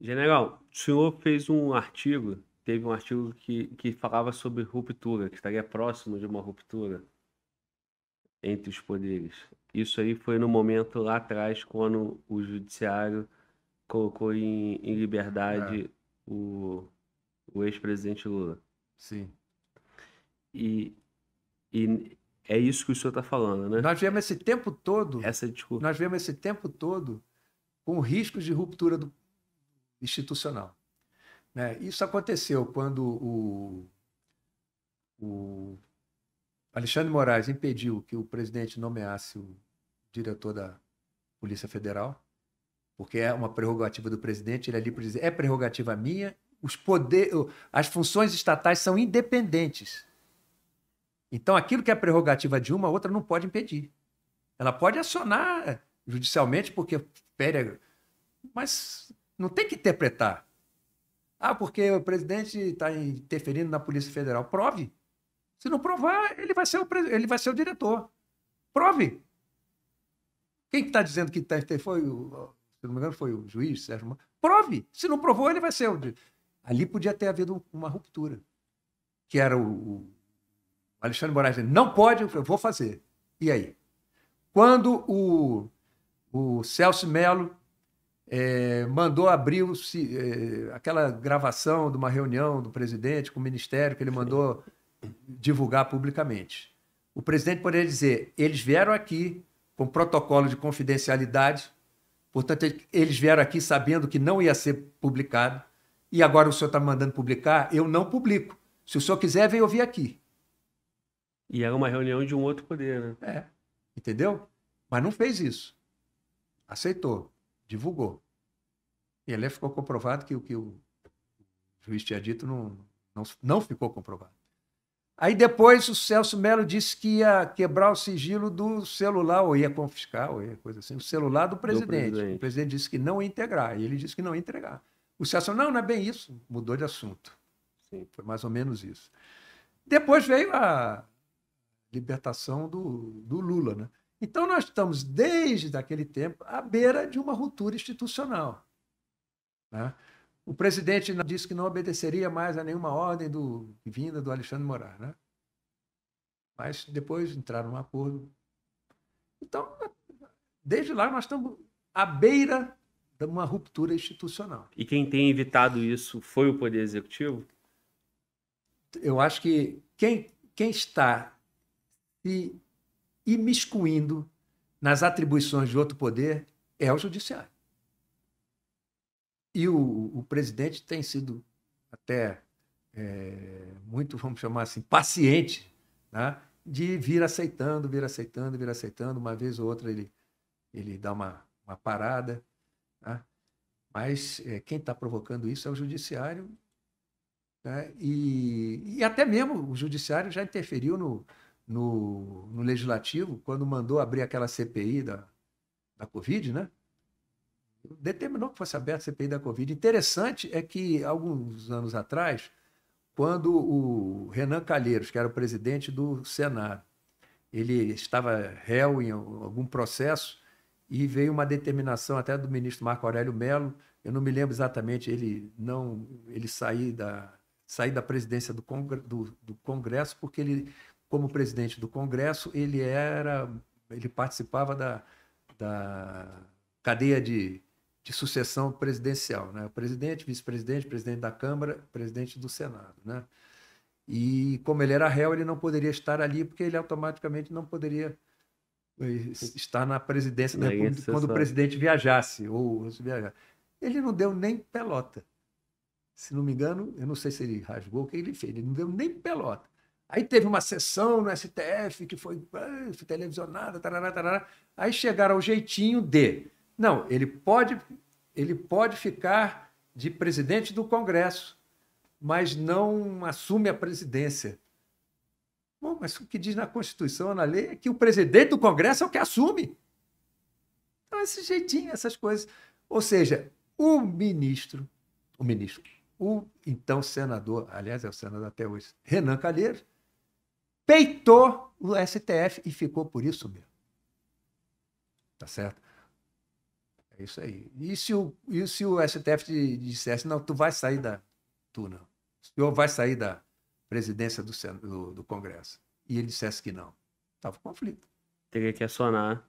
General, o senhor fez um artigo, teve um artigo que, que falava sobre ruptura, que estaria próximo de uma ruptura entre os poderes. Isso aí foi no momento lá atrás, quando o judiciário colocou em, em liberdade é. o, o ex-presidente Lula. Sim. E, e é isso que o senhor está falando, né? Nós vemos esse tempo todo. Essa desculpa. Nós vemos esse tempo todo com riscos de ruptura do, institucional. Né? Isso aconteceu quando o, o Alexandre Moraes impediu que o presidente nomeasse o diretor da Polícia Federal, porque é uma prerrogativa do presidente, ele é ali dizer, é prerrogativa minha, os poder, as funções estatais são independentes. Então, aquilo que é prerrogativa de uma, a outra não pode impedir. Ela pode acionar judicialmente, porque fere. Mas não tem que interpretar. Ah, porque o presidente está interferindo na Polícia Federal. Prove. Se não provar, ele vai ser o, ele vai ser o diretor. Prove. Quem está que tá dizendo que tá, foi o, se não me engano, foi o juiz, Sérgio Prove. Se não provou, ele vai ser o diretor. Ali podia ter havido uma ruptura. Que era o, o Alexandre Moraes dizendo, não pode, eu vou fazer. E aí? Quando o, o Celso Melo é, mandou abrir é, aquela gravação de uma reunião do presidente com o ministério que ele mandou divulgar publicamente. O presidente poderia dizer: eles vieram aqui com protocolo de confidencialidade, portanto, eles vieram aqui sabendo que não ia ser publicado, e agora o senhor está me mandando publicar, eu não publico. Se o senhor quiser, vem ouvir aqui. E era é uma reunião de um outro poder, né? É. Entendeu? Mas não fez isso. Aceitou divulgou. E ali ficou comprovado que o que o juiz tinha dito não, não, não ficou comprovado. Aí depois o Celso Melo disse que ia quebrar o sigilo do celular, ou ia confiscar, ou ia coisa assim, o celular do presidente. do presidente. O presidente disse que não ia integrar, e ele disse que não ia entregar. O Celso, não, não é bem isso, mudou de assunto. Sim. Foi mais ou menos isso. Depois veio a libertação do, do Lula, né? Então, nós estamos, desde aquele tempo, à beira de uma ruptura institucional. Né? O presidente disse que não obedeceria mais a nenhuma ordem do, vinda do Alexandre Moraes. Né? Mas depois entraram num acordo. Então, desde lá, nós estamos à beira de uma ruptura institucional. E quem tem evitado isso foi o Poder Executivo? Eu acho que quem, quem está se imiscuindo nas atribuições de outro poder é o judiciário. E o, o presidente tem sido até é, muito, vamos chamar assim, paciente, né? de vir aceitando, vir aceitando, vir aceitando. Uma vez ou outra ele, ele dá uma, uma parada. Né? Mas é, quem está provocando isso é o judiciário. Né? E, e até mesmo o judiciário já interferiu no, no, no Legislativo, quando mandou abrir aquela CPI da, da Covid, né? Determinou que fosse aberta a CPI da Covid. Interessante é que, alguns anos atrás, quando o Renan Calheiros, que era o presidente do Senado, ele estava réu em algum processo e veio uma determinação até do ministro Marco Aurélio Melo, eu não me lembro exatamente, ele não ele sair da sair da presidência do, congre, do, do Congresso porque ele como presidente do Congresso, ele era, ele participava da, da cadeia de, de sucessão presidencial, né? Presidente, vice-presidente, presidente da Câmara, presidente do Senado, né? E como ele era réu, ele não poderia estar ali porque ele automaticamente não poderia eh, estar na presidência da República quando o presidente viajasse ou se viajar. Ele não deu nem pelota. Se não me engano, eu não sei se ele rasgou o que ele fez, ele não deu nem pelota. Aí teve uma sessão no STF que foi ah, uh, televisionada, tarará, tarará. aí chegaram ao jeitinho de. Não, ele pode, ele pode ficar de presidente do Congresso, mas não assume a presidência. Bom, mas o que diz na Constituição, na lei, é que o presidente do Congresso é o que assume. Então, esse jeitinho, essas coisas. Ou seja, o ministro, o ministro, o então senador, aliás, é o senador até hoje, Renan Calheiros, peitou o STF e ficou por isso mesmo. Tá certo? É isso aí. E se o, e se o STF te dissesse, não, tu vai sair da. Tu não. O senhor vai sair da presidência do, do, do Congresso. E ele dissesse que não. Tava um conflito. Teria que acionar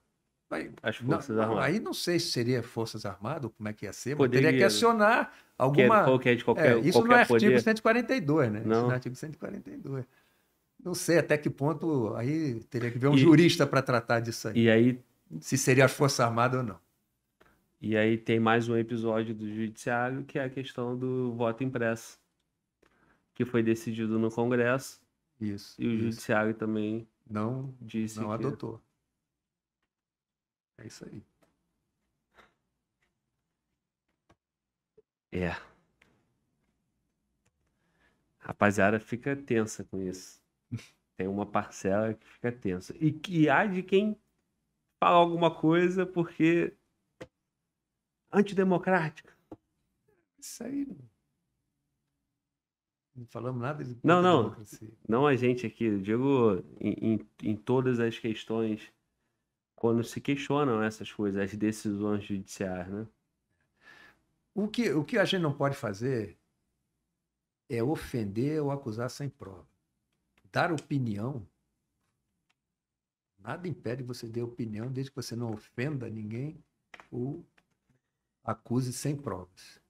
aí, as Forças não, Armadas. Aí não sei se seria Forças Armadas ou como é que ia ser, Poderia, teria que acionar é alguma. Qualquer, qualquer, é, isso qualquer não é artigo poder. 142, né? Não. Isso não é artigo 142. Não sei até que ponto aí teria que ver um e, jurista para tratar disso aí. E aí se seria a Força Armada ou não. E aí tem mais um episódio do judiciário que é a questão do voto impresso, que foi decidido no Congresso. Isso. E o isso. judiciário também não disse não que... adotou. É isso aí. É. Rapaziada fica tensa com isso. Tem uma parcela que fica tensa. E que há de quem fala alguma coisa porque antidemocrática. Isso aí. Não falamos nada de Não, não. Não a gente aqui. Eu digo em, em, em todas as questões, quando se questionam essas coisas, as decisões judiciais, né? O que, o que a gente não pode fazer é ofender ou acusar sem prova dar opinião, nada impede que você dê opinião, desde que você não ofenda ninguém ou acuse sem provas.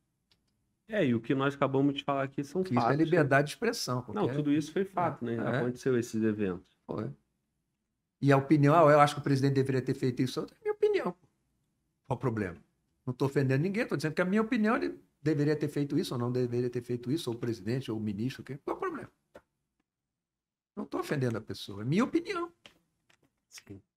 É, e o que nós acabamos de falar aqui são que fatos. Isso é né? liberdade né? de expressão. Não, tudo isso foi fato, né? É. Aconteceu esses eventos. Foi. E a opinião, ah, eu acho que o presidente deveria ter feito isso, é minha opinião. Qual o problema? Não estou ofendendo ninguém, estou dizendo que a minha opinião ele deveria ter feito isso ou não deveria ter feito isso, ou o presidente, ou o ministro, qual o problema? Não estou ofendendo a pessoa, é minha opinião. Sim.